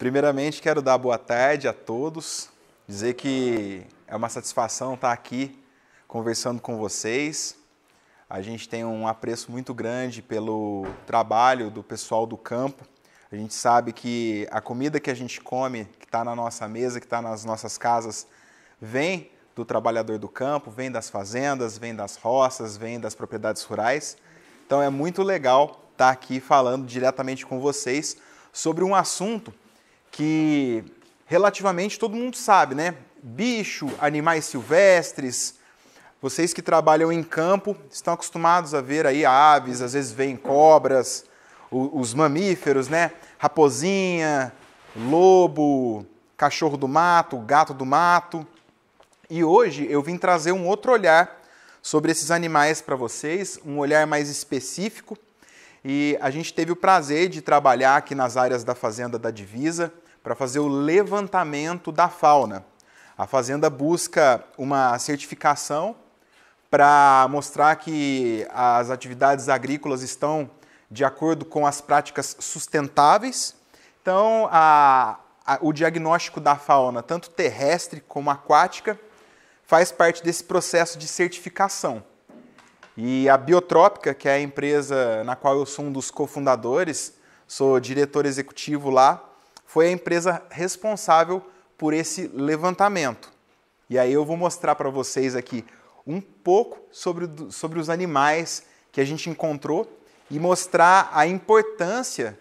Primeiramente, quero dar boa tarde a todos, dizer que é uma satisfação estar aqui conversando com vocês. A gente tem um apreço muito grande pelo trabalho do pessoal do campo. A gente sabe que a comida que a gente come, que está na nossa mesa, que está nas nossas casas, vem do trabalhador do campo, vem das fazendas, vem das roças, vem das propriedades rurais. Então é muito legal estar aqui falando diretamente com vocês sobre um assunto que relativamente todo mundo sabe, né? Bicho, animais silvestres, vocês que trabalham em campo estão acostumados a ver aí aves, às vezes veem cobras, os mamíferos, né? Raposinha, lobo, cachorro do mato, gato do mato. E hoje eu vim trazer um outro olhar sobre esses animais para vocês, um olhar mais específico. E a gente teve o prazer de trabalhar aqui nas áreas da Fazenda da Divisa, para fazer o levantamento da fauna. A fazenda busca uma certificação para mostrar que as atividades agrícolas estão de acordo com as práticas sustentáveis. Então, a, a, o diagnóstico da fauna, tanto terrestre como aquática, faz parte desse processo de certificação. E a Biotrópica, que é a empresa na qual eu sou um dos cofundadores, sou diretor executivo lá, foi a empresa responsável por esse levantamento. E aí eu vou mostrar para vocês aqui um pouco sobre, sobre os animais que a gente encontrou e mostrar a importância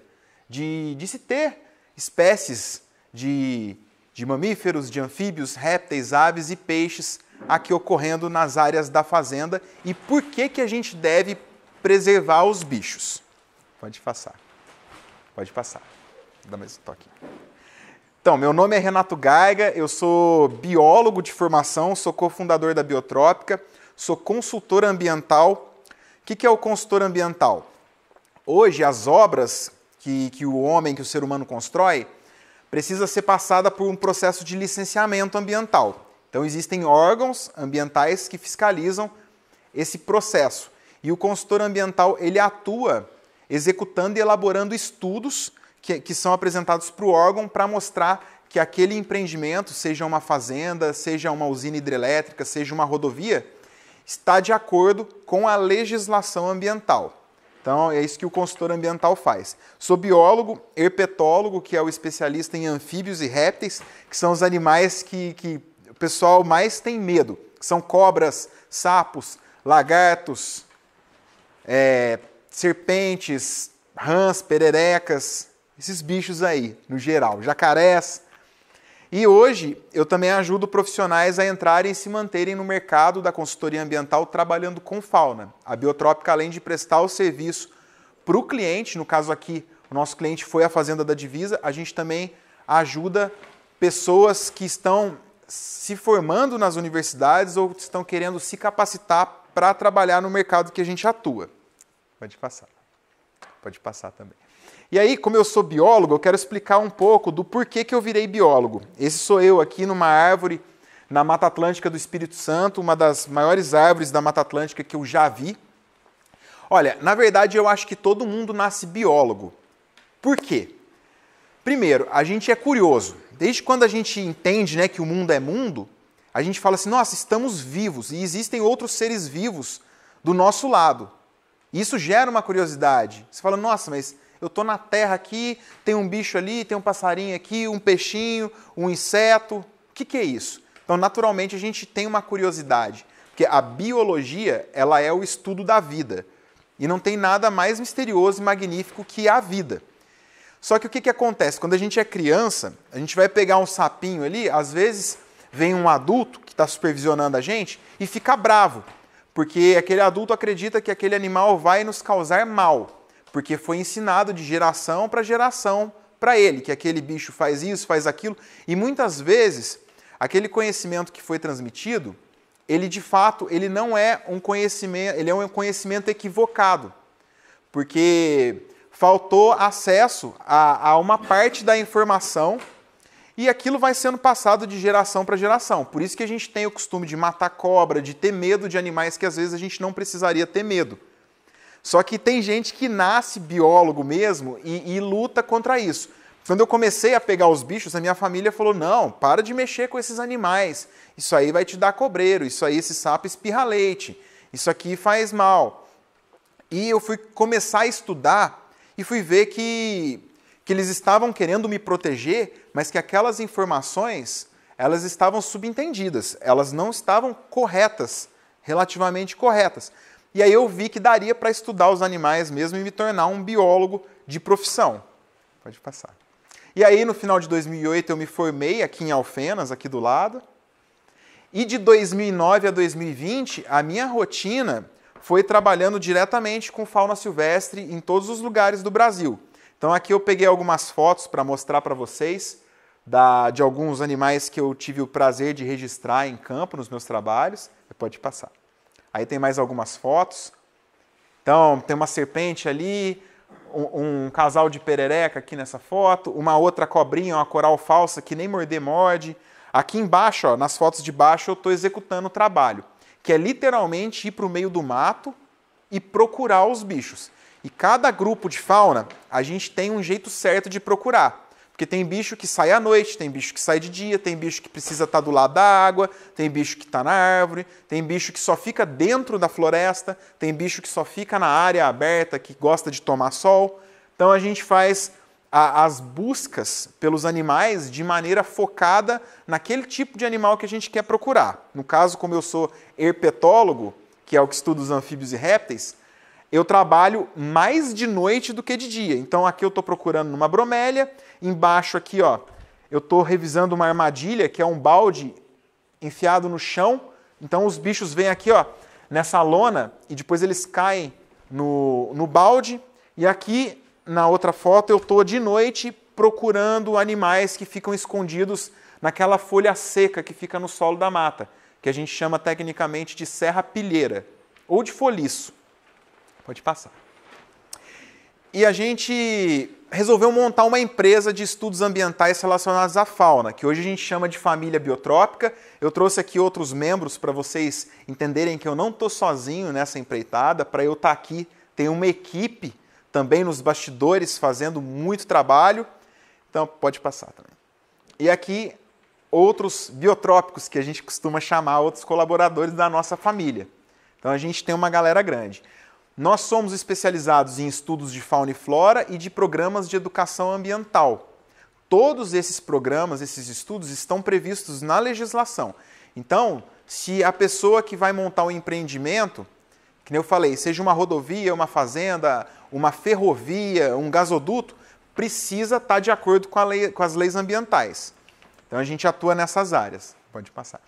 de, de se ter espécies de, de mamíferos, de anfíbios, répteis, aves e peixes aqui ocorrendo nas áreas da fazenda e por que, que a gente deve preservar os bichos. Pode passar. Pode passar da mesa, tô aqui. Então, meu nome é Renato Gaiga, eu sou biólogo de formação, sou cofundador da Biotrópica, sou consultor ambiental. O que, que é o consultor ambiental? Hoje, as obras que, que o homem, que o ser humano constrói, precisa ser passada por um processo de licenciamento ambiental. Então, existem órgãos ambientais que fiscalizam esse processo. E o consultor ambiental, ele atua executando e elaborando estudos que, que são apresentados para o órgão para mostrar que aquele empreendimento, seja uma fazenda, seja uma usina hidrelétrica, seja uma rodovia, está de acordo com a legislação ambiental. Então, é isso que o consultor ambiental faz. Sou biólogo, herpetólogo, que é o especialista em anfíbios e répteis, que são os animais que, que o pessoal mais tem medo. São cobras, sapos, lagartos, é, serpentes, rãs, pererecas, esses bichos aí, no geral, jacarés. E hoje eu também ajudo profissionais a entrarem e se manterem no mercado da consultoria ambiental trabalhando com fauna. A Biotrópica, além de prestar o serviço para o cliente, no caso aqui, o nosso cliente foi a Fazenda da Divisa, a gente também ajuda pessoas que estão se formando nas universidades ou estão querendo se capacitar para trabalhar no mercado que a gente atua. Pode passar. Pode passar também. E aí, como eu sou biólogo, eu quero explicar um pouco do porquê que eu virei biólogo. Esse sou eu aqui numa árvore na Mata Atlântica do Espírito Santo, uma das maiores árvores da Mata Atlântica que eu já vi. Olha, na verdade eu acho que todo mundo nasce biólogo. Por quê? Primeiro, a gente é curioso. Desde quando a gente entende né, que o mundo é mundo, a gente fala assim: nossa, estamos vivos e existem outros seres vivos do nosso lado. Isso gera uma curiosidade. Você fala: nossa, mas eu estou na terra aqui, tem um bicho ali, tem um passarinho aqui, um peixinho, um inseto. O que, que é isso? Então, naturalmente, a gente tem uma curiosidade, porque a biologia ela é o estudo da vida. E não tem nada mais misterioso e magnífico que a vida. Só que o que, que acontece? Quando a gente é criança, a gente vai pegar um sapinho ali, às vezes vem um adulto que está supervisionando a gente e fica bravo, porque aquele adulto acredita que aquele animal vai nos causar mal porque foi ensinado de geração para geração para ele, que aquele bicho faz isso, faz aquilo, e muitas vezes aquele conhecimento que foi transmitido, ele de fato, ele não é um conhecimento, ele é um conhecimento equivocado, porque faltou acesso a, a uma parte da informação e aquilo vai sendo passado de geração para geração. Por isso que a gente tem o costume de matar cobra, de ter medo de animais que às vezes a gente não precisaria ter medo. Só que tem gente que nasce biólogo mesmo e, e luta contra isso. Quando eu comecei a pegar os bichos, a minha família falou: não, para de mexer com esses animais. Isso aí vai te dar cobreiro, isso aí esse sapo espirra leite, isso aqui faz mal. E eu fui começar a estudar e fui ver que, que eles estavam querendo me proteger, mas que aquelas informações elas estavam subentendidas, elas não estavam corretas, relativamente corretas. E aí eu vi que daria para estudar os animais mesmo e me tornar um biólogo de profissão. Pode passar. E aí no final de 2008 eu me formei aqui em Alfenas, aqui do lado. E de 2009 a 2020, a minha rotina foi trabalhando diretamente com fauna silvestre em todos os lugares do Brasil. Então aqui eu peguei algumas fotos para mostrar para vocês da, de alguns animais que eu tive o prazer de registrar em campo nos meus trabalhos. Pode passar. Aí tem mais algumas fotos. Então, tem uma serpente ali, um, um, casal de perereca aqui nessa foto, uma outra cobrinha, uma coral falsa que nem morder morde. Aqui embaixo, ó, nas fotos de baixo, eu estou executando o trabalho, que é literalmente ir para o meio do mato e procurar os bichos. E cada grupo de fauna, a gente tem um jeito certo de procurar. Porque tem bicho que sai à noite, tem bicho que sai de dia, tem bicho que precisa estar tá do lado da água, tem bicho que está na árvore, tem bicho que só fica dentro da floresta, tem bicho que só fica na área aberta, que gosta de tomar sol. Então a gente faz a, as buscas pelos animais de maneira focada naquele tipo de animal que a gente quer procurar. No caso, como eu sou herpetólogo, que é o que estuda os anfíbios e répteis, eu trabalho mais de noite do que de dia. Então aqui eu estou procurando numa bromélia, embaixo aqui ó, eu estou revisando uma armadilha que é um balde enfiado no chão. Então os bichos vêm aqui ó, nessa lona e depois eles caem no, no balde. E aqui na outra foto eu estou de noite procurando animais que ficam escondidos naquela folha seca que fica no solo da mata, que a gente chama tecnicamente de serra pilheira ou de foliço. Pode passar. E a gente resolveu montar uma empresa de estudos ambientais relacionados à fauna, que hoje a gente chama de família biotrópica. Eu trouxe aqui outros membros para vocês entenderem que eu não estou sozinho nessa empreitada. Para eu estar tá aqui, tem uma equipe também nos bastidores fazendo muito trabalho. Então, pode passar também. E aqui, outros biotrópicos que a gente costuma chamar outros colaboradores da nossa família. Então, a gente tem uma galera grande. Nós somos especializados em estudos de fauna e flora e de programas de educação ambiental. Todos esses programas, esses estudos estão previstos na legislação. Então, se a pessoa que vai montar um empreendimento, que eu falei, seja uma rodovia, uma fazenda, uma ferrovia, um gasoduto, precisa estar tá de acordo com, lei, com as leis ambientais. Então a gente atua nessas áreas. Pode passar.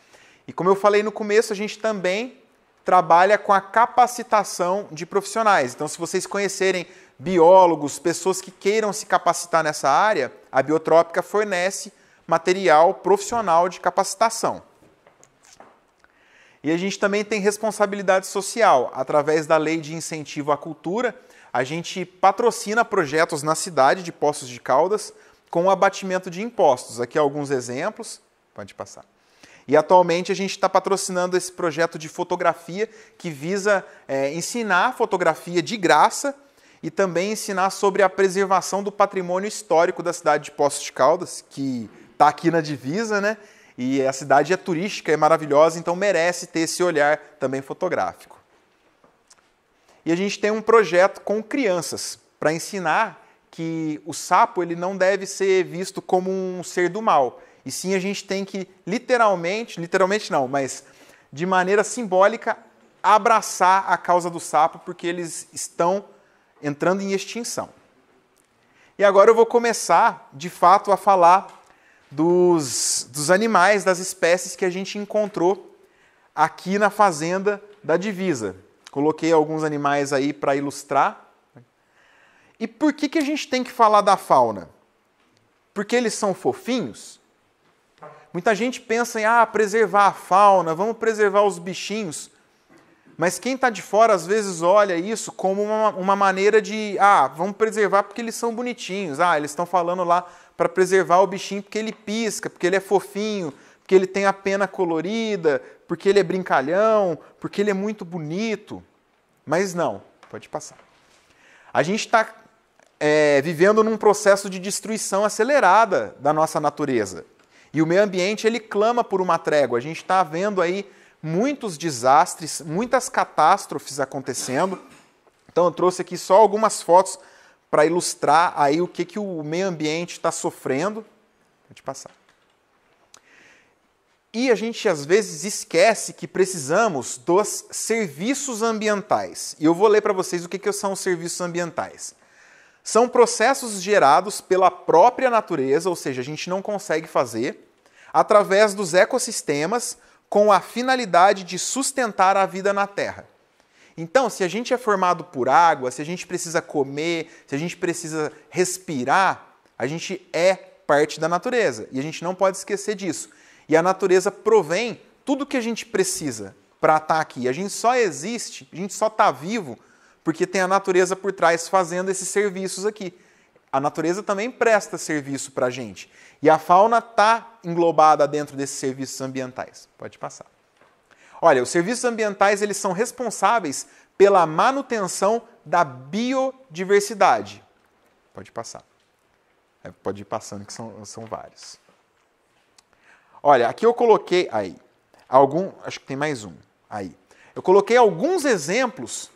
E como eu falei no começo, a gente também trabalha com a capacitação de profissionais. Então, se vocês conhecerem biólogos, pessoas que queiram se capacitar nessa área, a Biotrópica fornece material profissional de capacitação. E a gente também tem responsabilidade social. Através da Lei de Incentivo à Cultura, a gente patrocina projetos na cidade de Poços de Caldas com abatimento de impostos. Aqui alguns exemplos. Pode passar. E atualmente a gente está patrocinando esse projeto de fotografia que visa é, ensinar fotografia de graça e também ensinar sobre a preservação do patrimônio histórico da cidade de Poços de Caldas, que está aqui na divisa, né? E a cidade é turística, é maravilhosa, então merece ter esse olhar também fotográfico. E a gente tem um projeto com crianças para ensinar que o sapo ele não deve ser visto como um ser do mal. E sim a gente tem que literalmente, literalmente não, mas de maneira simbólica abraçar a causa do sapo porque eles estão entrando em extinção. E agora eu vou começar, de fato, a falar dos, dos animais, das espécies que a gente encontrou aqui na fazenda da divisa. Coloquei alguns animais aí para ilustrar. E por que, que a gente tem que falar da fauna? Porque eles são fofinhos? Muita gente pensa em ah, preservar a fauna, vamos preservar os bichinhos. Mas quem está de fora às vezes olha isso como uma, uma, maneira de ah, vamos preservar porque eles são bonitinhos. Ah, eles estão falando lá para preservar o bichinho porque ele pisca, porque ele é fofinho, porque ele tem a pena colorida, porque ele é brincalhão, porque ele é muito bonito. Mas não, pode passar. A gente está é, eh, vivendo num processo de destruição acelerada da nossa natureza. E o meio ambiente ele clama por uma trégua. A gente está vendo aí muitos desastres, muitas catástrofes acontecendo. Então eu trouxe aqui só algumas fotos para ilustrar aí o que, que o meio ambiente está sofrendo. Vou te passar. E a gente às vezes esquece que precisamos dos serviços ambientais. E eu vou ler para vocês o que, que são os serviços ambientais. São processos gerados pela própria natureza, ou seja, a gente não consegue fazer, através dos ecossistemas com a finalidade de sustentar a vida na Terra. Então, se a gente é formado por água, se a gente precisa comer, se a gente precisa respirar, a gente é parte da natureza e a gente não pode esquecer disso. E a natureza provém tudo que a gente precisa para estar tá aqui. A gente só existe, a gente só está vivo porque tem a natureza por trás fazendo esses serviços aqui. A natureza também presta serviço para a gente. E a fauna está englobada dentro desses serviços ambientais. Pode passar. Olha, os serviços ambientais eles são responsáveis pela manutenção da biodiversidade. Pode passar. É, pode ir passando, que são, são vários. Olha, aqui eu coloquei. Aí. Algum. Acho que tem mais um. Aí. Eu coloquei alguns exemplos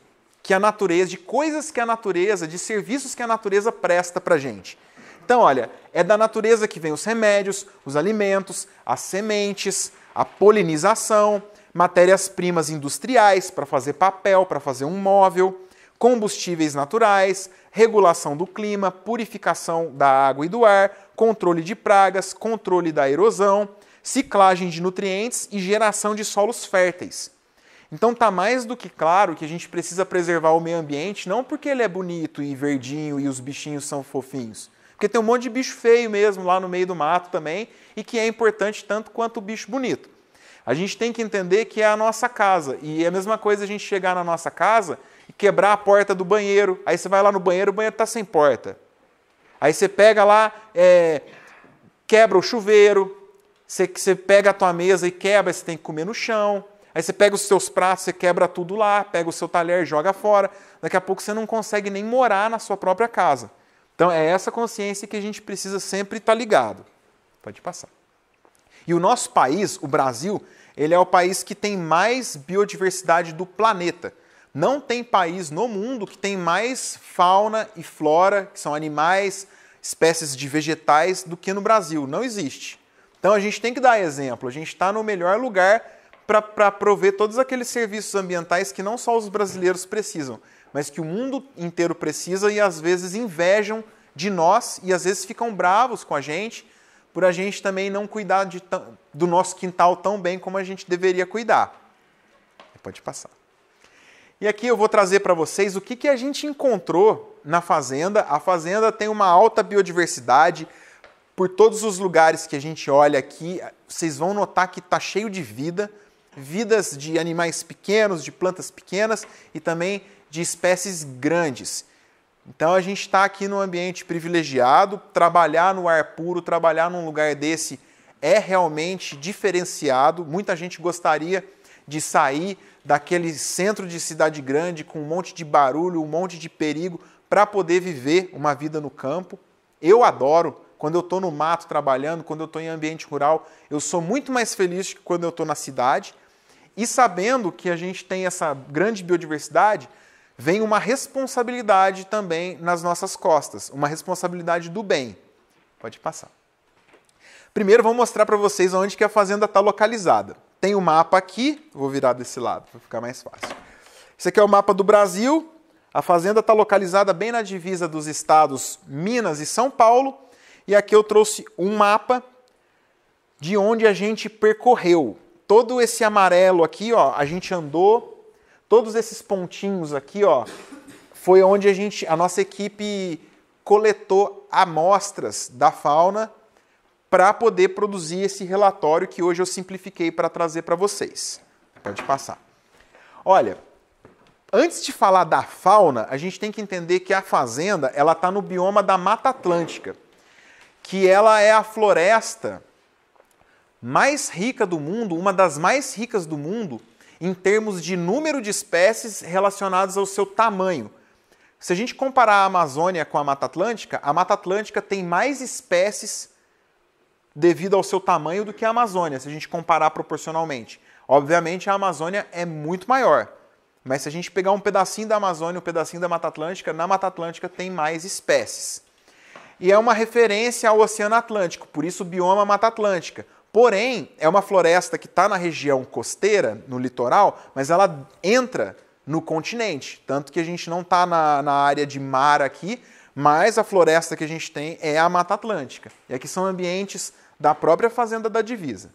que a natureza, de coisas que a natureza, de serviços que a natureza presta para gente. Então, olha, é da natureza que vem os remédios, os alimentos, as sementes, a polinização, matérias-primas industriais para fazer papel, para fazer um móvel, combustíveis naturais, regulação do clima, purificação da água e do ar, controle de pragas, controle da erosão, ciclagem de nutrientes e geração de solos férteis. Então tá mais do que claro que a gente precisa preservar o meio ambiente, não porque ele é bonito e verdinho e os bichinhos são fofinhos. Porque tem um monte de bicho feio mesmo lá no meio do mato também, e que é importante tanto quanto o bicho bonito. A gente tem que entender que é a nossa casa. E é a mesma coisa a gente chegar na nossa casa e quebrar a porta do banheiro. Aí você vai lá no banheiro, o banheiro está sem porta. Aí você pega lá, é, quebra o chuveiro, você, você pega a tua mesa e quebra, você tem que comer no chão. Aí você pega os seus pratos, você quebra tudo lá, pega o seu talher, e joga fora. Daqui a pouco você não consegue nem morar na sua própria casa. Então é essa consciência que a gente precisa sempre estar tá ligado. Pode passar. E o nosso país, o Brasil, ele é o país que tem mais biodiversidade do planeta. Não tem país no mundo que tem mais fauna e flora, que são animais, espécies de vegetais, do que no Brasil. Não existe. Então a gente tem que dar exemplo. A gente está no melhor lugar para prover todos aqueles serviços ambientais que não só os brasileiros precisam, mas que o mundo inteiro precisa e às vezes invejam de nós e às vezes ficam bravos com a gente por a gente também não cuidar de, do nosso quintal tão bem como a gente deveria cuidar. Pode passar. E aqui eu vou trazer para vocês o que, que a gente encontrou na fazenda. A fazenda tem uma alta biodiversidade. Por todos os lugares que a gente olha aqui, vocês vão notar que está cheio de vida vidas de animais pequenos, de plantas pequenas e também de espécies grandes. Então a gente está aqui num ambiente privilegiado, trabalhar no ar puro, trabalhar num lugar desse é realmente diferenciado. Muita gente gostaria de sair daquele centro de cidade grande com um monte de barulho, um monte de perigo para poder viver uma vida no campo. Eu adoro quando eu estou no mato trabalhando, quando eu estou em ambiente rural, eu sou muito mais feliz que quando eu estou na cidade. E sabendo que a gente tem essa grande biodiversidade, vem uma responsabilidade também nas nossas costas, uma responsabilidade do bem. Pode passar. Primeiro, vou mostrar para vocês onde que a fazenda está localizada. Tem o um mapa aqui, vou virar desse lado para ficar mais fácil. Esse aqui é o mapa do Brasil. A fazenda está localizada bem na divisa dos estados Minas e São Paulo. E aqui eu trouxe um mapa de onde a gente percorreu todo esse amarelo aqui, ó, a gente andou, todos esses pontinhos aqui, ó, foi onde a gente, a nossa equipe coletou amostras da fauna para poder produzir esse relatório que hoje eu simplifiquei para trazer para vocês. Pode passar. Olha, antes de falar da fauna, a gente tem que entender que a fazenda ela está no bioma da Mata Atlântica, que ela é a floresta mais rica do mundo, uma das mais ricas do mundo, em termos de número de espécies relacionadas ao seu tamanho. Se a gente comparar a Amazônia com a Mata Atlântica, a Mata Atlântica tem mais espécies devido ao seu tamanho do que a Amazônia, se a gente comparar proporcionalmente. Obviamente a Amazônia é muito maior, mas se a gente pegar um pedacinho da Amazônia, um pedacinho da Mata Atlântica, na Mata Atlântica tem mais espécies. E é uma referência ao Oceano Atlântico, por isso o bioma Mata Atlântica. Porém, é uma floresta que está na região costeira, no litoral, mas ela entra no continente. Tanto que a gente não está na, na área de mar aqui, mas a floresta que a gente tem é a Mata Atlântica. E aqui são ambientes da própria fazenda da divisa.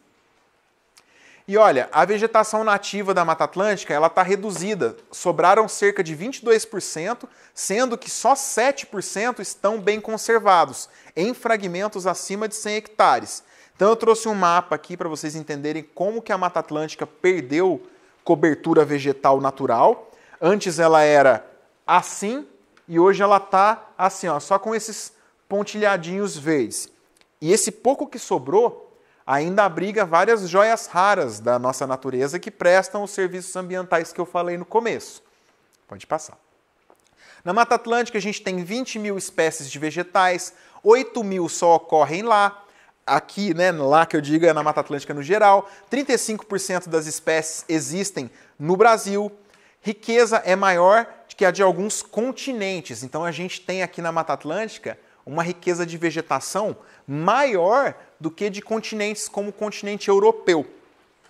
E olha, a vegetação nativa da Mata Atlântica ela está reduzida. Sobraram cerca de 22%, sendo que só 7% estão bem conservados, em fragmentos acima de 100 hectares. Então eu trouxe um mapa aqui para vocês entenderem como que a Mata Atlântica perdeu cobertura vegetal natural. Antes ela era assim e hoje ela está assim, ó, só com esses pontilhadinhos verdes. E esse pouco que sobrou ainda abriga várias joias raras da nossa natureza que prestam os serviços ambientais que eu falei no começo. Pode passar. Na Mata Atlântica a gente tem 20 mil espécies de vegetais, 8 mil só ocorrem lá, aqui, né, lá que eu digo é na Mata Atlântica no geral. 35% das espécies existem no Brasil. Riqueza é maior que a de alguns continentes. Então a gente tem aqui na Mata Atlântica uma riqueza de vegetação maior do que de continentes como o continente europeu,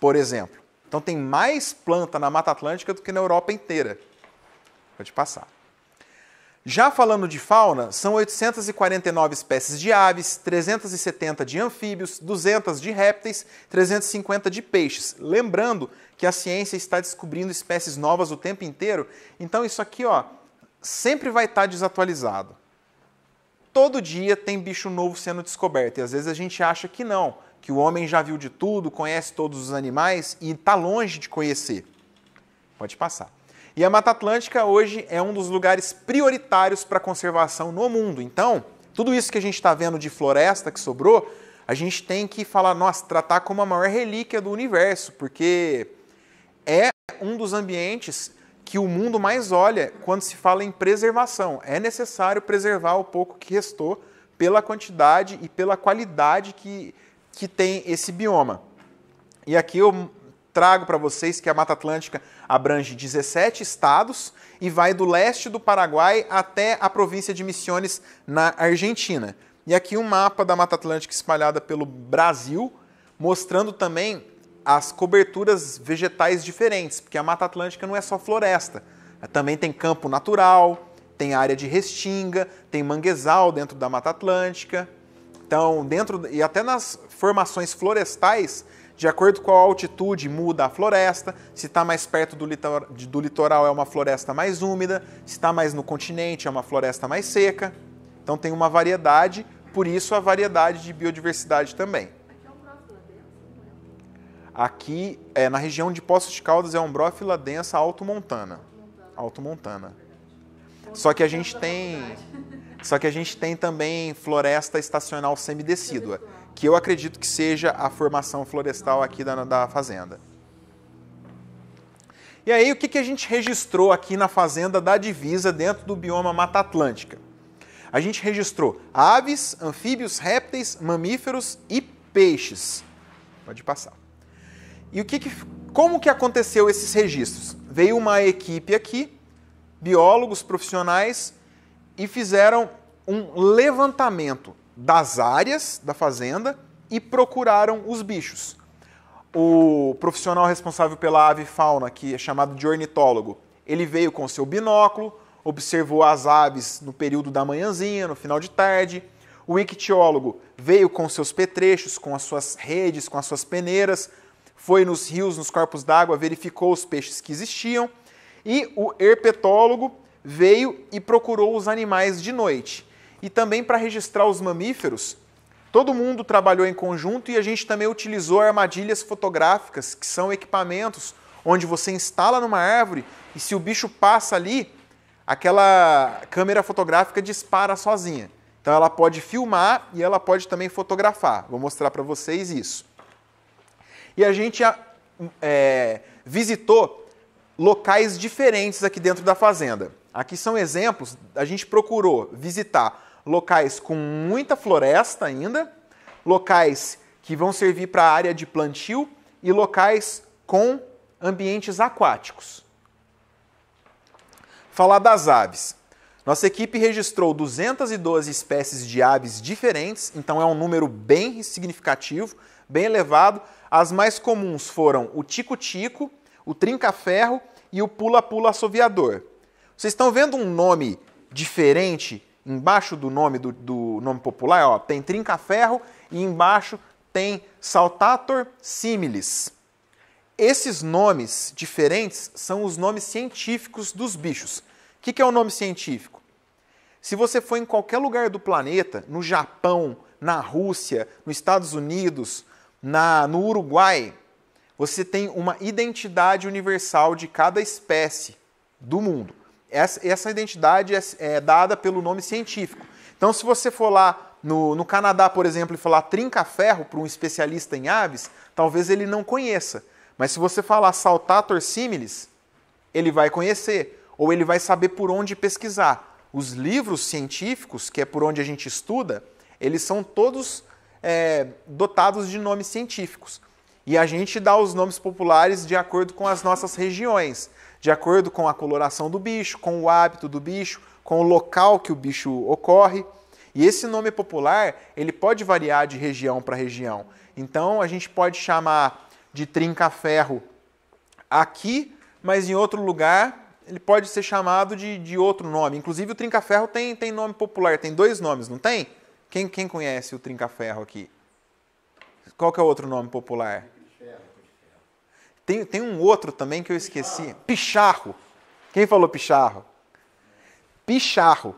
por exemplo. Então tem mais planta na Mata Atlântica do que na Europa inteira. Pode passar. Já falando de fauna, são 849 espécies de aves, 370 de anfíbios, 200 de répteis, 350 de peixes. Lembrando que a ciência está descobrindo espécies novas o tempo inteiro, então isso aqui ó, sempre vai estar tá desatualizado. Todo dia tem bicho novo sendo descoberto e às vezes a gente acha que não, que o homem já viu de tudo, conhece todos os animais e está longe de conhecer. Pode passar. E a Mata Atlântica hoje é um dos lugares prioritários para conservação no mundo. Então, tudo isso que a gente está vendo de floresta que sobrou, a gente tem que falar, nossa, tratar como a maior relíquia do universo, porque é um dos ambientes que o mundo mais olha quando se fala em preservação. É necessário preservar o pouco que restou pela quantidade e pela qualidade que, que tem esse bioma. E aqui eu trago para vocês que a Mata Atlântica abrange 17 estados e vai do leste do Paraguai até a província de Misiones, na Argentina. E aqui um mapa da Mata Atlântica espalhada pelo Brasil, mostrando também as coberturas vegetais diferentes, porque a Mata Atlântica não é só floresta, também tem campo natural, tem área de restinga, tem manguezal dentro da Mata Atlântica. Então, dentro e até nas formações florestais de acordo com a altitude, muda a floresta. Se está mais perto do litoral, do litoral, é uma floresta mais úmida. Se está mais no continente, é uma floresta mais seca. Então tem uma variedade, por isso a variedade de biodiversidade também. Aqui, é, na região de Poços de Caldas, é umbrófila densa altomontana. Altomontana. Só que a gente tem... Só que a gente tem também floresta estacional semidecídua que eu acredito que seja a formação florestal aqui da, da fazenda. E aí, o que, que a gente registrou aqui na fazenda da divisa, dentro do bioma Mata Atlântica? A gente registrou aves, anfíbios, répteis, mamíferos e peixes. Pode passar. E o que, que como que aconteceu esses registros? Veio uma equipe aqui, biólogos profissionais, e fizeram um levantamento das áreas da fazenda e procuraram os bichos. O profissional responsável pela ave fauna, que é chamado de ornitólogo, ele veio com seu binóculo, observou as aves no período da manhãzinha, no final de tarde. O ictiólogo veio com seus petrechos, com as suas redes, com as suas peneiras, foi nos rios, nos corpos d'água, verificou os peixes que existiam. E o herpetólogo veio e procurou os animais de noite e também para registrar os mamíferos, todo mundo trabalhou em conjunto e a gente também utilizou armadilhas fotográficas, que são equipamentos onde você instala numa árvore e se o bicho passa ali, aquela câmera fotográfica dispara sozinha. Então ela pode filmar e ela pode também fotografar. Vou mostrar para vocês isso. E a gente é, visitou locais diferentes aqui dentro da fazenda. Aqui são exemplos, a gente procurou visitar locais com muita floresta ainda, locais que vão servir para área de plantio e locais com ambientes aquáticos. Falar das aves. Nossa equipe registrou 212 espécies de aves diferentes, então é um número bem significativo, bem elevado. As mais comuns foram o tico-tico, o trinca-ferro e o pula-pula assoviador. Vocês estão vendo um nome diferente Embaixo do nome do, do nome popular, ó, tem trinca-ferro e embaixo tem saltator similis. Esses nomes diferentes são os nomes científicos dos bichos. O que, que é o um nome científico? Se você for em qualquer lugar do planeta, no Japão, na Rússia, nos Estados Unidos, na, no Uruguai, você tem uma identidade universal de cada espécie do mundo. Essa, essa identidade é, é, dada pelo nome científico. Então, se você for lá no, no Canadá, por exemplo, e falar trinca-ferro para um especialista em aves, talvez ele não conheça. Mas se você falar saltator similis, ele vai conhecer, ou ele vai saber por onde pesquisar. Os livros científicos, que é por onde a gente estuda, eles são todos é, dotados de nomes científicos. E a gente dá os nomes populares de acordo com as nossas regiões de acordo com a coloração do bicho, com o hábito do bicho, com o local que o bicho ocorre. E esse nome popular, ele pode variar de região para região. Então, a gente pode chamar de trinca-ferro aqui, mas em outro lugar ele pode ser chamado de, de outro nome. Inclusive, o trinca-ferro tem, tem nome popular, tem dois nomes, não tem? Quem, quem conhece o trinca-ferro aqui? Qual que é o outro nome popular? Tem, tem um outro também que eu esqueci. Picharro. Quem falou picharro? Picharro.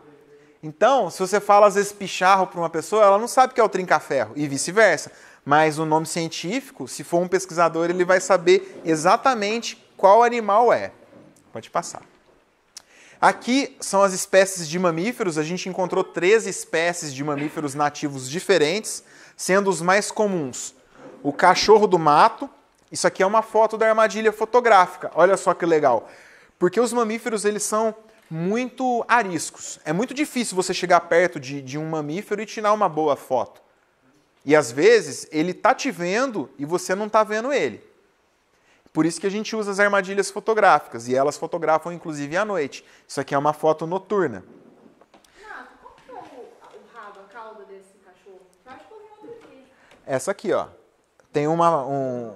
Então, se você fala às vezes picharro para uma pessoa, ela não sabe que é o trinca-ferro e vice-versa. Mas o nome científico, se for um pesquisador, ele vai saber exatamente qual animal é. Pode passar. Aqui são as espécies de mamíferos. A gente encontrou três espécies de mamíferos nativos diferentes, sendo os mais comuns o cachorro do mato, isso aqui é uma foto da armadilha fotográfica. Olha só que legal. Porque os mamíferos, eles são muito ariscos. É muito difícil você chegar perto de, de um mamífero e tirar uma boa foto. E às vezes ele tá te vendo e você não tá vendo ele. Por isso que a gente usa as armadilhas fotográficas e elas fotografam inclusive à noite. Isso aqui é uma foto noturna. que é o, rabo, a cauda desse cachorro? Essa aqui, ó. Tem uma um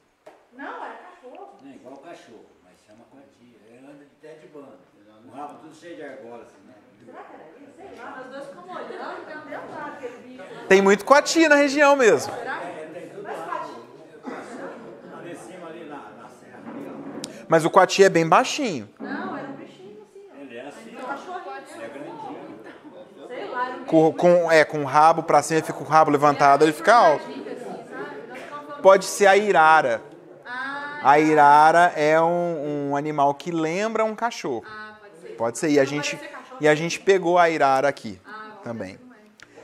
cachorro. Não, é igual cachorro, mas chama é quantia. Ele é, anda de tete de banda. O rabo tudo cheio de argola, assim, né? Sei lá, os dois ficam olhando, então deu lá aquele bicho. Tem muito coati na região mesmo. Tá mas o coati é bem baixinho. Não, era um bichinho assim. Ó. Ele é assim. É um cachorrinho. É grandinho. Sei lá. com, com, é, com o rabo pra cima, fica com o rabo levantado, ele fica alto. Assim, Pode ser a irara. A irara é um, um animal que lembra um cachorro. Ah, pode ser. Pode ser. E então a, gente, e a gente pegou a irara aqui ah, também.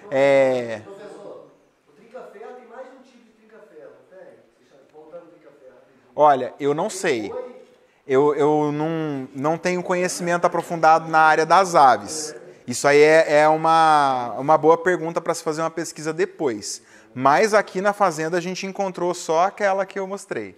É... Olha, eu não sei. Eu, eu não, não tenho conhecimento aprofundado na área das aves. Isso aí é, é uma, uma boa pergunta para se fazer uma pesquisa depois. Mas aqui na fazenda a gente encontrou só aquela que eu mostrei.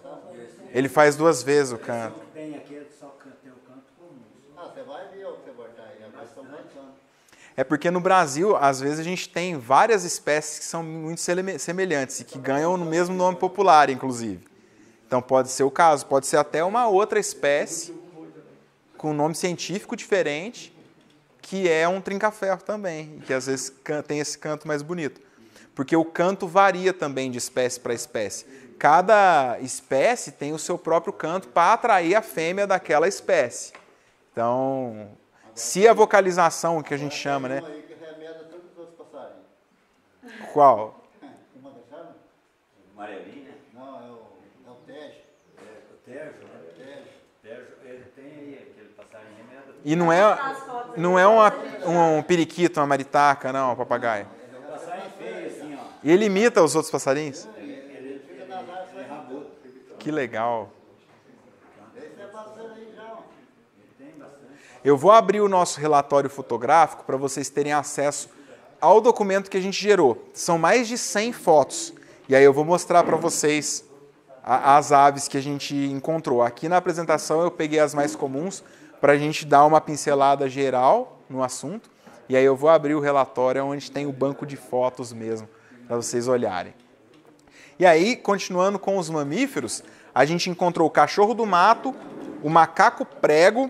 Ele faz duas vezes o canto. Tem aquele é só tem o canto comum. Ah, você vai ver o que você botar É porque no Brasil, às vezes, a gente tem várias espécies que são muito semelhantes e que ganham no mesmo nome popular, inclusive. Então pode ser o caso, pode ser até uma outra espécie com um nome científico diferente, que é um trincaferro também, que às vezes tem esse canto mais bonito. Porque o canto varia também de espécie para espécie cada espécie tem o seu próprio canto para atrair a fêmea daquela espécie. Então, se a vocalização que a gente chama, né? Qual? Amarelinha? Não, é o, é o Tejo. É, o Tejo, né? É Tejo. Ele tem aí aquele passarinho remeda. E não é, não é uma, um periquito, uma maritaca, não, um papagaio. Ele assim, imita os outros passarinhos? Que legal. Eu vou abrir o nosso relatório fotográfico para vocês terem acesso ao documento que a gente gerou. São mais de 100 fotos. E aí eu vou mostrar para vocês a, as aves que a gente encontrou. Aqui na apresentação eu peguei as mais comuns para a gente dar uma pincelada geral no assunto. E aí eu vou abrir o relatório onde tem o banco de fotos mesmo, para vocês olharem. E aí, continuando com os mamíferos, a gente encontrou o cachorro do mato, o macaco prego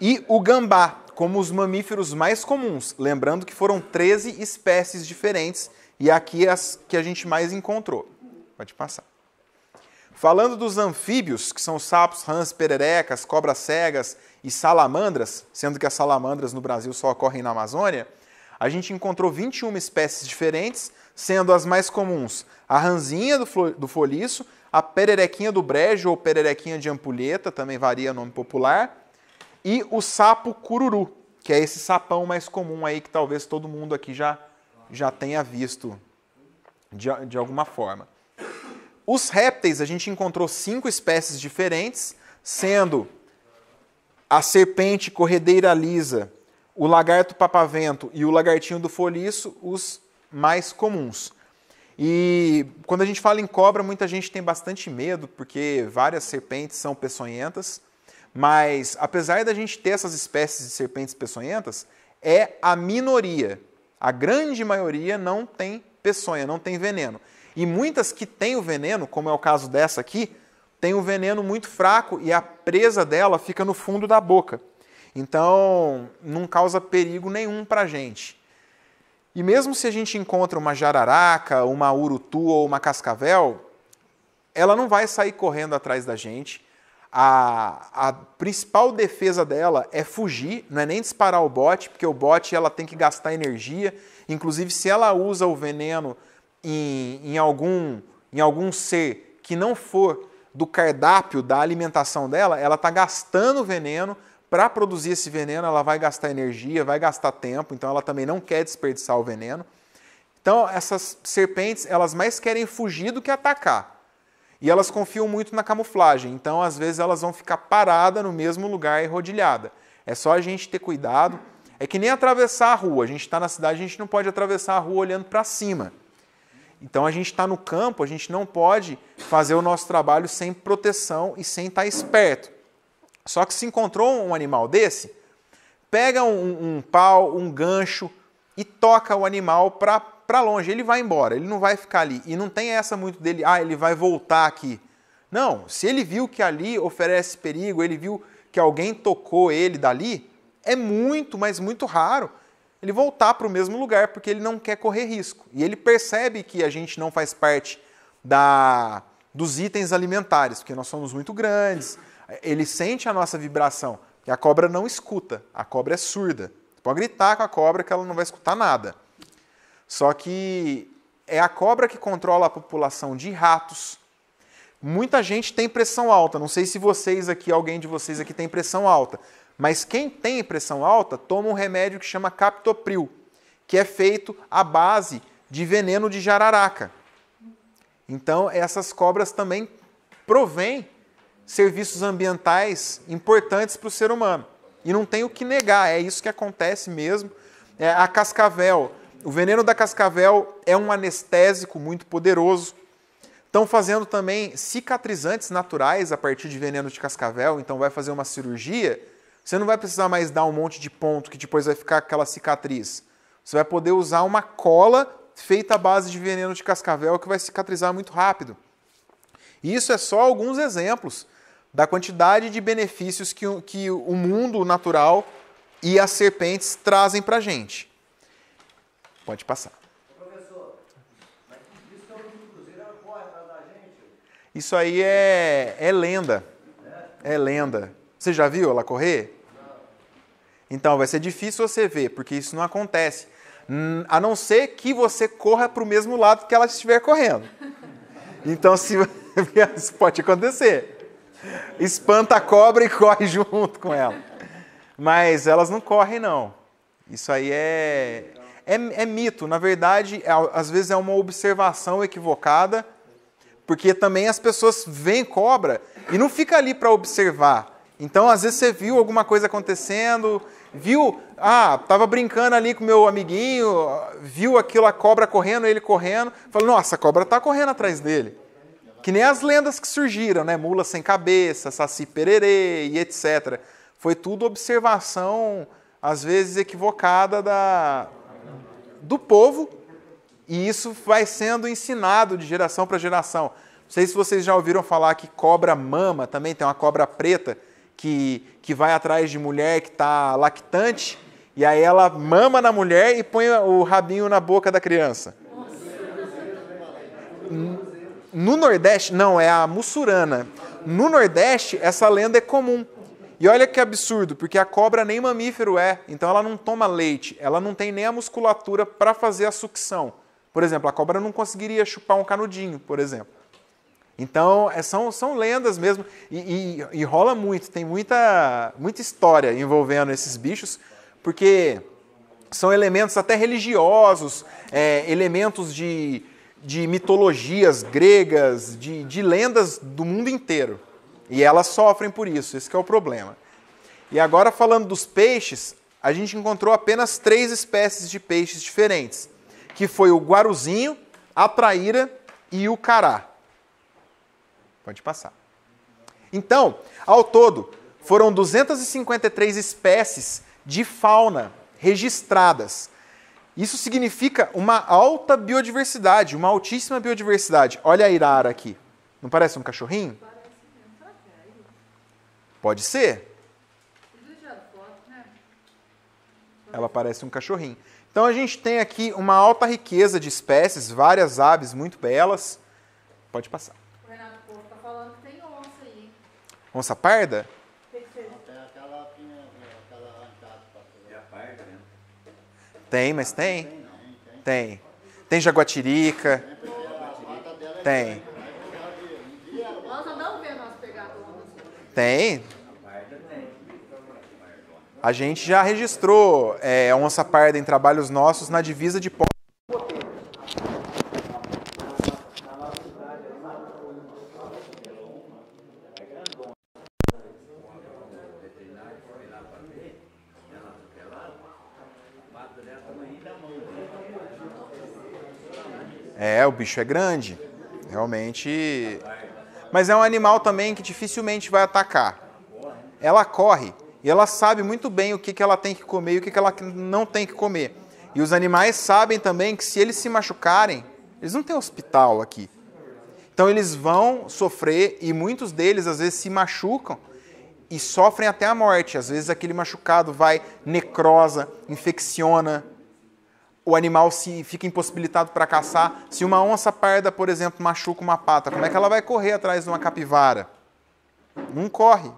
e o gambá como os mamíferos mais comuns, lembrando que foram 13 espécies diferentes e aqui é as que a gente mais encontrou. Pode passar. Falando dos anfíbios, que são sapos, rãs, pererecas, cobras cegas e salamandras, sendo que as salamandras no Brasil só ocorrem na Amazônia, a gente encontrou 21 espécies diferentes, sendo as mais comuns a ranzinha do, foliço, a pererequinha do brejo ou pererequinha de ampulheta, também varia o nome popular, e o sapo cururu, que é esse sapão mais comum aí que talvez todo mundo aqui já, já tenha visto de, de alguma forma. Os répteis, a gente encontrou cinco espécies diferentes, sendo a serpente corredeira lisa, o lagarto papavento e o lagartinho do foliço, os mais comuns. E quando a gente fala em cobra, muita gente tem bastante medo, porque várias serpentes são peçonhentas, mas apesar da gente ter essas espécies de serpentes peçonhentas, é a minoria. A grande maioria não tem peçonha, não tem veneno. E muitas que têm o veneno, como é o caso dessa aqui, tem um veneno muito fraco e a presa dela fica no fundo da boca. Então, não causa perigo nenhum para a gente. E mesmo se a gente encontra uma jararaca, uma urutu ou uma cascavel, ela não vai sair correndo atrás da gente. A, a principal defesa dela é fugir, não é nem disparar o bote, porque o bote ela tem que gastar energia. Inclusive, se ela usa o veneno em, em, algum, em algum ser que não for do cardápio da alimentação dela, ela está gastando veneno para produzir esse veneno, ela vai gastar energia, vai gastar tempo, então ela também não quer desperdiçar o veneno. Então, essas serpentes, elas mais querem fugir do que atacar. E elas confiam muito na camuflagem, então às vezes elas vão ficar paradas no mesmo lugar e rodilhada. É só a gente ter cuidado. É que nem atravessar a rua. A gente está na cidade, a gente não pode atravessar a rua olhando para cima. Então a gente está no campo, a gente não pode fazer o nosso trabalho sem proteção e sem estar tá esperto. Só que se encontrou um animal desse, pega um, um pau, um gancho e toca o animal para longe. Ele vai embora, ele não vai ficar ali. E não tem essa muito dele, ah, ele vai voltar aqui. Não, se ele viu que ali oferece perigo, ele viu que alguém tocou ele dali, é muito, mas muito raro ele voltar para o mesmo lugar, porque ele não quer correr risco. E ele percebe que a gente não faz parte da, dos itens alimentares, porque nós somos muito grandes, ele sente a nossa vibração. E a cobra não escuta, a cobra é surda. Você pode gritar com a cobra que ela não vai escutar nada. Só que é a cobra que controla a população de ratos. Muita gente tem pressão alta. Não sei se vocês aqui, alguém de vocês aqui tem pressão alta. Mas quem tem pressão alta toma um remédio que chama captopril, que é feito à base de veneno de jararaca. Então, essas cobras também provêm serviços ambientais importantes para o ser humano. E não tem o que negar, é isso que acontece mesmo. É, a cascavel, o veneno da cascavel é um anestésico muito poderoso. Estão fazendo também cicatrizantes naturais a partir de veneno de cascavel, então vai fazer uma cirurgia, você não vai precisar mais dar um monte de ponto que depois vai ficar aquela cicatriz. Você vai poder usar uma cola feita à base de veneno de cascavel que vai cicatrizar muito rápido. E isso é só alguns exemplos da quantidade de benefícios que, que o mundo natural e as serpentes trazem para a gente. Pode passar. É isso aí é, é lenda. É lenda. Você já viu ela correr? Então vai ser difícil você ver, porque isso não acontece. Hum, a não ser que você corra para o mesmo lado que ela estiver correndo. Então, se isso pode acontecer espanta a cobra e corre junto com ela. Mas elas não correm, não. Isso aí é, é, é mito. Na verdade, é, às vezes é uma observação equivocada, porque também as pessoas veem cobra e não fica ali para observar. Então, às vezes você viu alguma coisa acontecendo, viu, ah, tava brincando ali com meu amiguinho, viu aquilo a cobra correndo, ele correndo, falou: "Nossa, a cobra tá correndo atrás dele". Que nem as lendas que surgiram, né? Mula sem cabeça, saci pererê e etc. Foi tudo observação, às vezes equivocada, da, do povo. E isso vai sendo ensinado de geração para geração. Não sei se vocês já ouviram falar que cobra mama também, tem uma cobra preta que, que vai atrás de mulher que está lactante. E aí ela mama na mulher e põe o rabinho na boca da criança. No Nordeste, não, é a mussurana. No Nordeste, essa lenda é comum. E olha que absurdo, porque a cobra nem mamífero é, então ela não toma leite, ela não tem nem a musculatura para fazer a sucção. Por exemplo, a cobra não conseguiria chupar um canudinho, por exemplo. Então, é, são, são lendas mesmo, e, e, e, rola muito, tem muita, muita história envolvendo esses bichos, porque são elementos até religiosos, é, elementos de, de mitologias gregas, de, de lendas do mundo inteiro. E elas sofrem por isso, esse é o problema. E agora, falando dos peixes, a gente encontrou apenas três espécies de peixes diferentes, que foi o guaruzinho, a traíra e o cará. Pode passar. Então, ao todo, foram 253 espécies de fauna registradas, isso significa uma alta biodiversidade, uma altíssima biodiversidade. Olha a Irara aqui. Não parece um cachorrinho? Pode ser. Ela parece um cachorrinho. Então a gente tem aqui uma alta riqueza de espécies, várias aves muito belas. Pode passar. O Renato Porto está falando que tem onça aí. Onça parda? Tem, mas tem? Tem. Tem jaguatirica. Tem. Tem. A gente já registrou é, onça parda em trabalhos nossos na divisa de bicho é grande. Realmente. Mas é um animal também que dificilmente vai atacar. Ela corre e ela sabe muito bem o que, que ela tem que comer e o que, que ela não tem que comer. E os animais sabem também que se eles se machucarem, eles não têm hospital aqui. Então eles vão sofrer e muitos deles às vezes se machucam e sofrem até a morte. Às vezes aquele machucado vai necrosa, infecciona, o animal se fica impossibilitado para caçar. Se uma onça parda, por exemplo, machuca uma pata, como é que ela vai correr atrás de uma capivara? Não corre.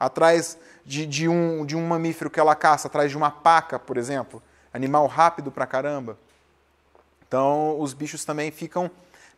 Atrás de, de um, de um mamífero que ela caça, atrás de uma paca, por exemplo. Animal rápido para caramba. Então, os bichos também ficam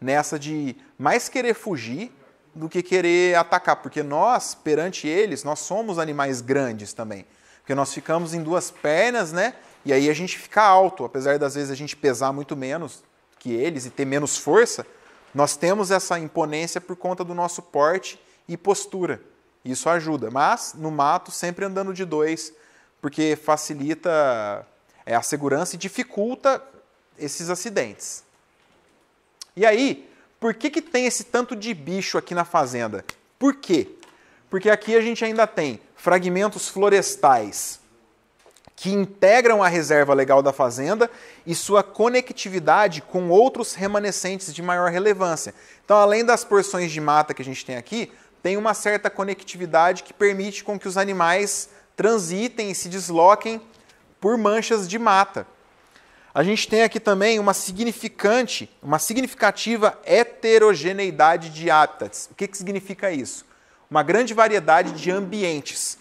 nessa de mais querer fugir do que querer atacar, porque nós, perante eles, nós somos animais grandes também. Porque nós ficamos em duas pernas, né? E aí a gente fica alto, apesar das vezes a gente pesar muito menos que eles e ter menos força, nós temos essa imponência por conta do nosso porte e postura. Isso ajuda. Mas no mato, sempre andando de dois, porque facilita é, a segurança e dificulta esses acidentes. E aí, por que, que tem esse tanto de bicho aqui na fazenda? Por quê? Porque aqui a gente ainda tem fragmentos florestais, que integram a reserva legal da fazenda e sua conectividade com outros remanescentes de maior relevância. Então, além das porções de mata que a gente tem aqui, tem uma certa conectividade que permite com que os animais transitem e se desloquem por manchas de mata. A gente tem aqui também uma significante, uma significativa heterogeneidade de hábitats. O que, que significa isso? Uma grande variedade de ambientes.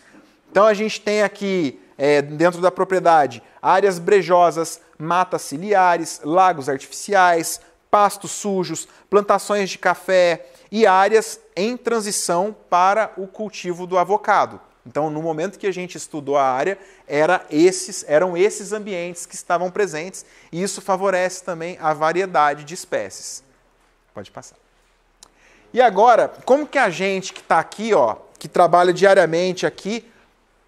Então a gente tem aqui é, dentro da propriedade, áreas brejosas, matas ciliares, lagos artificiais, pastos sujos, plantações de café e áreas em transição para o cultivo do avocado. Então, no momento que a gente estudou a área, era esses, eram esses ambientes que estavam presentes, e isso favorece também a variedade de espécies. Pode passar. E agora, como que a gente que está aqui, ó, que trabalha diariamente aqui,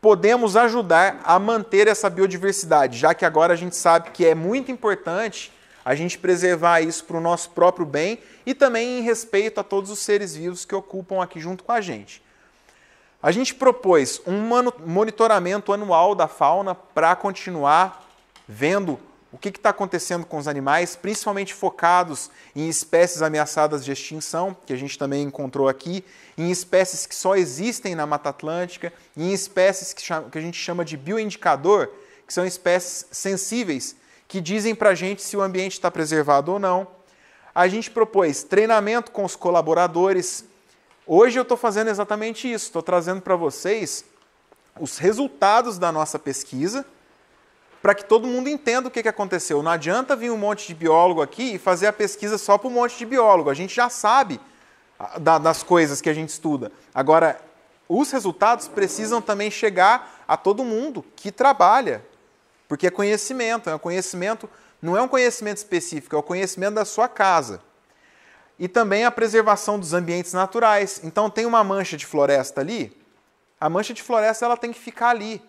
podemos ajudar a manter essa biodiversidade, já que agora a gente sabe que é muito importante a gente preservar isso para o nosso próprio bem e também em respeito a todos os seres vivos que ocupam aqui junto com a gente. A gente propôs um monitoramento anual da fauna para continuar vendo o que está acontecendo com os animais, principalmente focados em espécies ameaçadas de extinção, que a gente também encontrou aqui, em espécies que só existem na Mata Atlântica, em espécies que, que a gente chama de bioindicador, que são espécies sensíveis, que dizem para a gente se o ambiente está preservado ou não. A gente propôs treinamento com os colaboradores. Hoje eu estou fazendo exatamente isso, estou trazendo para vocês os resultados da nossa pesquisa para que todo mundo entenda o que, que aconteceu. Não adianta vir um monte de biólogo aqui e fazer a pesquisa só para um monte de biólogo. A gente já sabe ah, das coisas que a gente estuda. Agora, os resultados precisam também chegar a todo mundo que trabalha, porque é conhecimento, é um conhecimento, não é um conhecimento específico, é o conhecimento da sua casa. E também a preservação dos ambientes naturais. Então tem uma mancha de floresta ali, a mancha de floresta ela tem que ficar ali.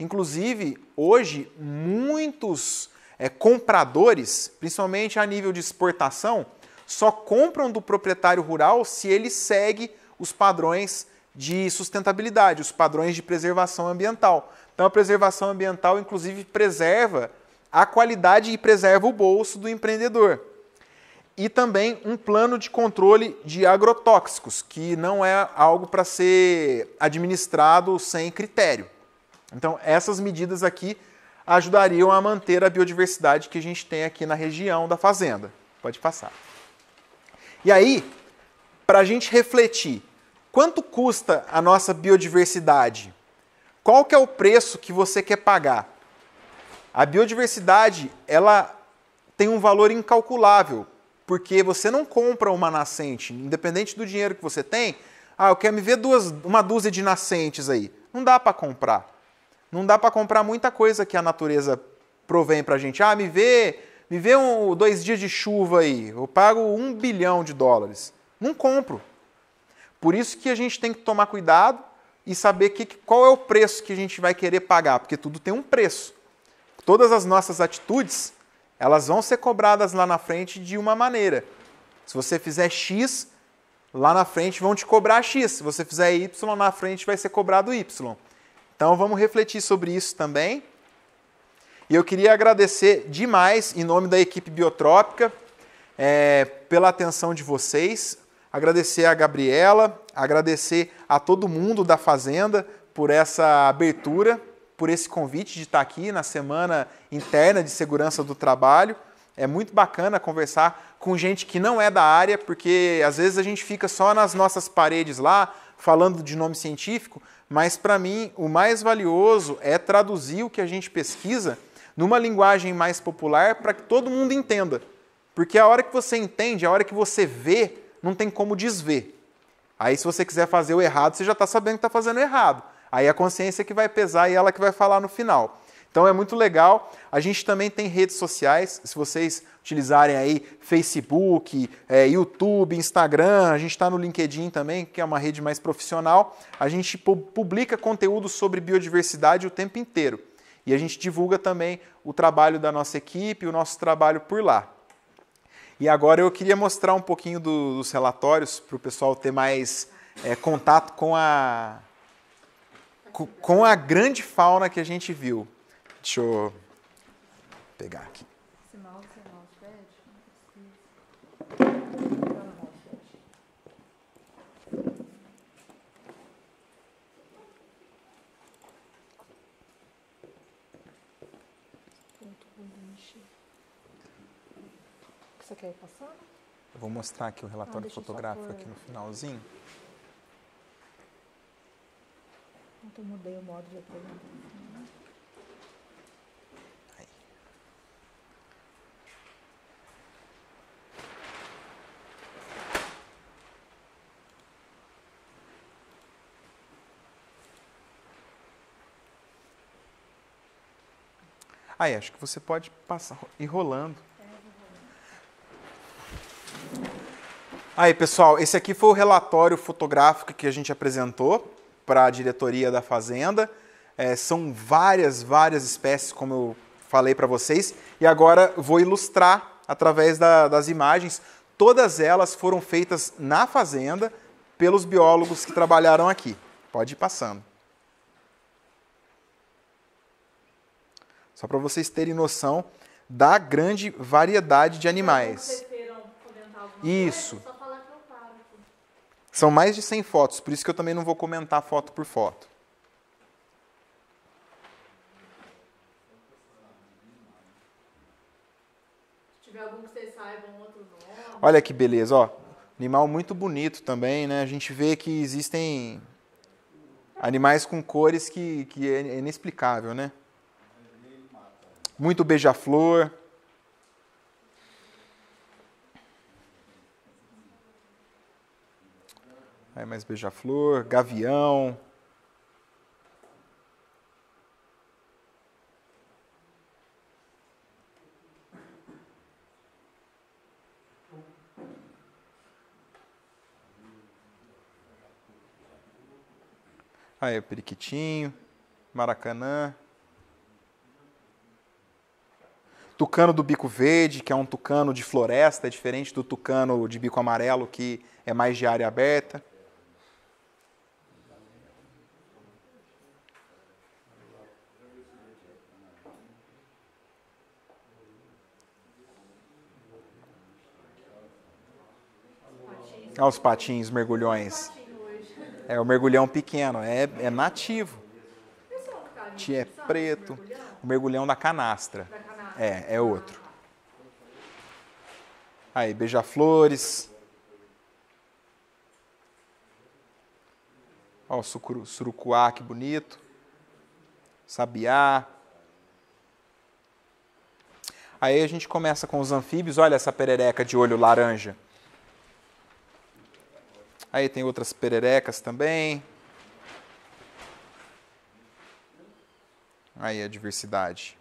Inclusive, hoje, muitos é, compradores, principalmente a nível de exportação, só compram do proprietário rural se ele segue os padrões de sustentabilidade, os padrões de preservação ambiental. Então, a preservação ambiental, inclusive, preserva a qualidade e preserva o bolso do empreendedor. E também um plano de controle de agrotóxicos, que não é algo para ser administrado sem critério. Então, essas medidas aqui ajudariam a manter a biodiversidade que a gente tem aqui na região da fazenda. Pode passar. E aí, para a gente refletir, quanto custa a nossa biodiversidade? Qual que é o preço que você quer pagar? A biodiversidade, ela tem um valor incalculável, porque você não compra uma nascente, independente do dinheiro que você tem. Ah, eu quero me ver duas, uma dúzia de nascentes aí. Não dá para comprar não dá para comprar muita coisa que a natureza provém para a gente. Ah, me vê, me vê um, dois dias de chuva aí, eu pago um bilhão de dólares. Não compro. Por isso que a gente tem que tomar cuidado e saber que, qual é o preço que a gente vai querer pagar, porque tudo tem um preço. Todas as nossas atitudes, elas vão ser cobradas lá na frente de uma maneira. Se você fizer X, lá na frente vão te cobrar X. Se você fizer Y, na frente vai ser cobrado Y. Então vamos refletir sobre isso também. E eu queria agradecer demais, em nome da equipe biotrópica, é, pela atenção de vocês. Agradecer a Gabriela, agradecer a todo mundo da Fazenda por essa abertura, por esse convite de estar aqui na Semana Interna de Segurança do Trabalho. É muito bacana conversar com gente que não é da área, porque às vezes a gente fica só nas nossas paredes lá, falando de nome científico, mas para mim o mais valioso é traduzir o que a gente pesquisa numa linguagem mais popular para que todo mundo entenda. Porque a hora que você entende, a hora que você vê, não tem como desver. Aí, se você quiser fazer o errado, você já está sabendo que está fazendo errado. Aí a consciência é que vai pesar e ela que vai falar no final. Então é muito legal. A gente também tem redes sociais, se vocês utilizarem aí Facebook, é, YouTube, Instagram, a gente está no LinkedIn também, que é uma rede mais profissional. A gente publica conteúdo sobre biodiversidade o tempo inteiro. E a gente divulga também o trabalho da nossa equipe, o nosso trabalho por lá. E agora eu queria mostrar um pouquinho do, dos relatórios para o pessoal ter mais é, contato com a, com a grande fauna que a gente viu. Deixa eu pegar aqui. É Você quer ir passando? Eu vou mostrar aqui o ah, relatório fotográfico aqui no finalzinho. Então mudei o modo de apresentar. Aí acho que você pode passar enrolando. rolando. Aí, pessoal, esse aqui foi o relatório fotográfico que a gente apresentou para a diretoria da fazenda. É, são várias, várias espécies, como eu falei para vocês. E agora vou ilustrar através da, das imagens. Todas elas foram feitas na fazenda pelos biólogos que trabalharam aqui. Pode ir passando. Só para vocês terem noção da grande variedade de animais. Isso. São mais de 100 fotos, por isso que eu também não vou comentar foto por foto. Se tiver algum que vocês saibam, Olha que beleza, ó. Animal muito bonito também, né? A gente vê que existem animais com cores que, que é inexplicável, né? muito beija-flor. Aí mais beija-flor, gavião. Aí, periquitinho, maracanã. Tucano do bico verde, que é um tucano de floresta, é diferente do tucano de bico amarelo, que é mais de área aberta. Olha os patins, mergulhões. É o mergulhão pequeno, é, é nativo. É preto. O mergulhão da canastra. É, é outro. Aí, beija-flores. Ó, o surucuá, que bonito. Sabiá. Aí a gente começa com os anfíbios. Olha essa perereca de olho laranja. Aí tem outras pererecas também. Aí a diversidade.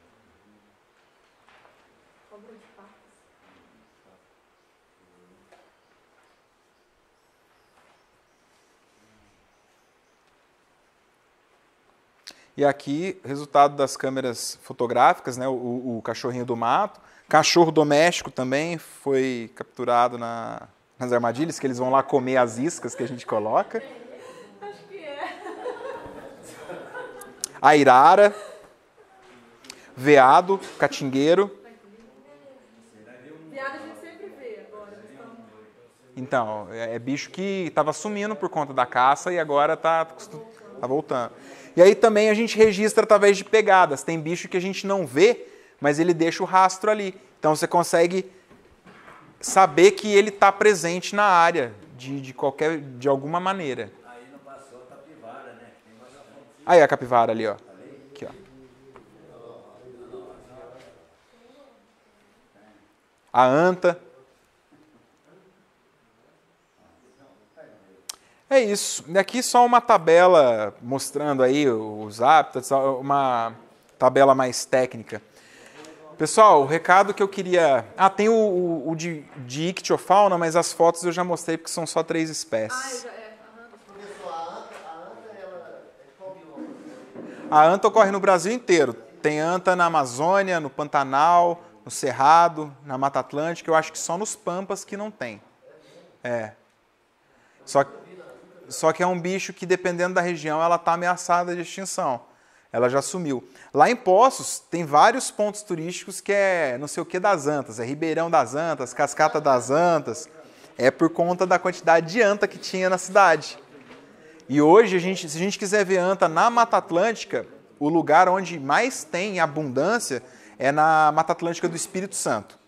E aqui, resultado das câmeras fotográficas, né, o, o cachorrinho do mato. Cachorro doméstico também foi capturado na, nas armadilhas, que eles vão lá comer as iscas que a gente coloca. É. A irara. Veado, catingueiro. Tá então, é, é bicho que estava sumindo por conta da caça e agora está tá voltando. E aí também a gente registra através de pegadas. Tem bicho que a gente não vê, mas ele deixa o rastro ali. Então você consegue saber que ele está presente na área de, de, qualquer, de alguma maneira. Aí não passou a capivara, né? Aí a capivara ali, ó. Aqui, ó. A anta. É isso. Aqui só uma tabela mostrando aí os hábitats, uma tabela mais técnica. Pessoal, o recado que eu queria. Ah, tem o, o, o de, de ictiofauna, mas as fotos eu já mostrei porque são só três espécies. Ah, né? A anta ocorre no Brasil inteiro. Tem anta na Amazônia, no Pantanal, no Cerrado, na Mata Atlântica. Eu acho que só nos Pampas que não tem. É. Só que só que é um bicho que, dependendo da região, ela está ameaçada de extinção. Ela já sumiu. Lá em Poços tem vários pontos turísticos que é não sei o que das Antas, é Ribeirão das Antas, Cascata das Antas. É por conta da quantidade de anta que tinha na cidade. E hoje, a gente, se a gente quiser ver anta na Mata Atlântica, o lugar onde mais tem abundância é na Mata Atlântica do Espírito Santo.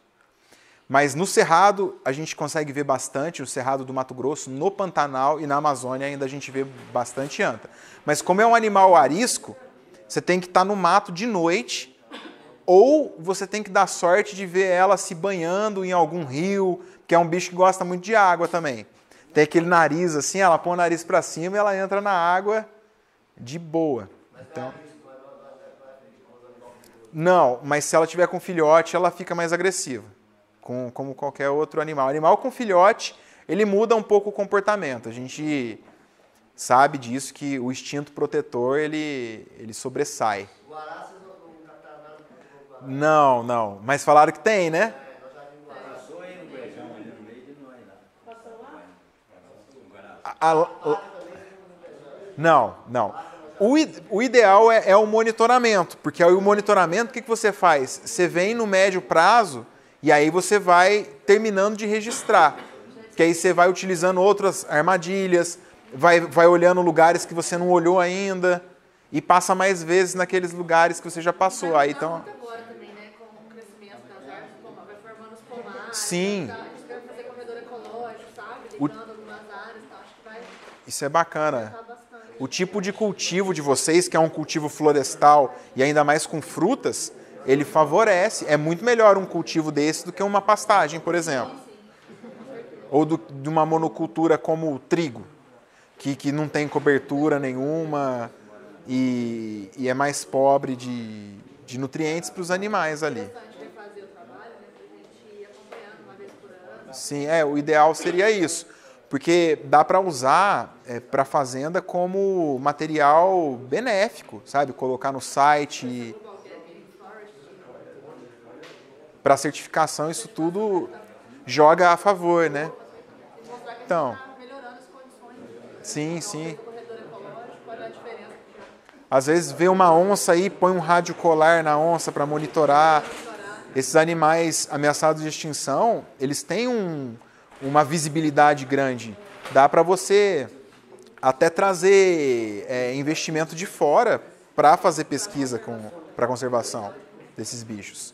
Mas no Cerrado a gente consegue ver bastante, o Cerrado do Mato Grosso, no Pantanal e na Amazônia ainda a gente vê bastante anta. Mas como é um animal arisco, você tem que estar tá no mato de noite ou você tem que dar sorte de ver ela se banhando em algum rio, que é um bicho que gosta muito de água também. Tem aquele nariz assim, ela põe o nariz para cima e ela entra na água de boa. Então, é não, mas se ela tiver com filhote, ela fica mais agressiva com, como qualquer outro animal. Animal com filhote, ele muda um pouco o comportamento. A gente sabe disso que o instinto protetor ele, ele sobressai. não Não, não. Mas falaram que tem, né? A, a, não, não. O, o ideal é, é, o monitoramento, porque o monitoramento, o que, que você faz? Você vem no médio prazo e aí você vai terminando de registrar. Que aí você vai utilizando outras armadilhas, vai, vai olhando lugares que você não olhou ainda e passa mais vezes naqueles lugares que você já passou. Aí então. Também, né? vai formando os pomares. Sim. Tá, fazer corredor ecológico, sabe? o... Então acho que vai. Isso é bacana. O tipo de cultivo de vocês, que é um cultivo florestal e ainda mais com frutas, ele favorece, é muito melhor um cultivo desse do que uma pastagem, por exemplo. Ou do, de uma monocultura como o trigo, que, que não tem cobertura nenhuma e, e é mais pobre de, de nutrientes para os animais ali. Sim, é, o ideal seria isso. Porque dá para usar é, para fazenda como material benéfico, sabe? Colocar no site para certificação isso tudo joga a favor, né? Então, sim, sim. Às vezes vê uma onça aí, põe um rádio colar na onça para monitorar. Esses animais ameaçados de extinção, eles têm um, uma visibilidade grande. Dá para você até trazer é, investimento de fora para fazer pesquisa para conservação desses bichos.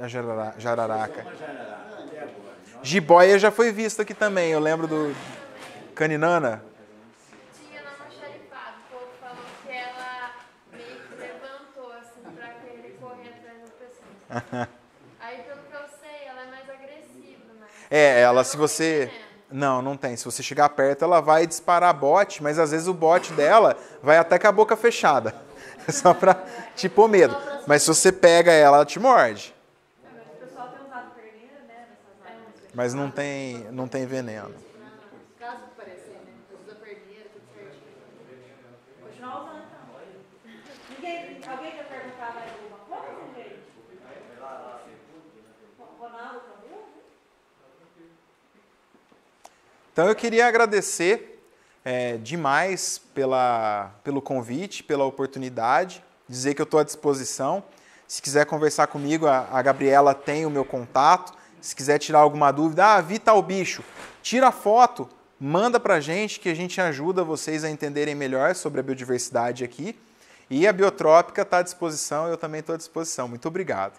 A jarara, jararaca. Jiboia já foi vista aqui também, eu lembro do Caninana. Aí, pelo que eu sei, ela é mais agressiva. Mas... É, ela, se você. Não, não tem. Se você chegar perto, ela vai disparar bote, mas às vezes o bote dela vai até com a boca fechada. Só pra te pôr medo. Mas se você pega ela, ela te morde. Mas não tem, não tem veneno. Caso né? tudo certinho. usando, então. Alguém quer perguntar mais alguma coisa, tá então eu queria agradecer é, demais pela, pelo convite, pela oportunidade, dizer que eu estou à disposição. Se quiser conversar comigo, a, a Gabriela tem o meu contato se quiser tirar alguma dúvida, ah, vi tal bicho, tira a foto, manda para a gente que a gente ajuda vocês a entenderem melhor sobre a biodiversidade aqui. E a Biotrópica está à disposição, eu também estou à disposição. Muito obrigado.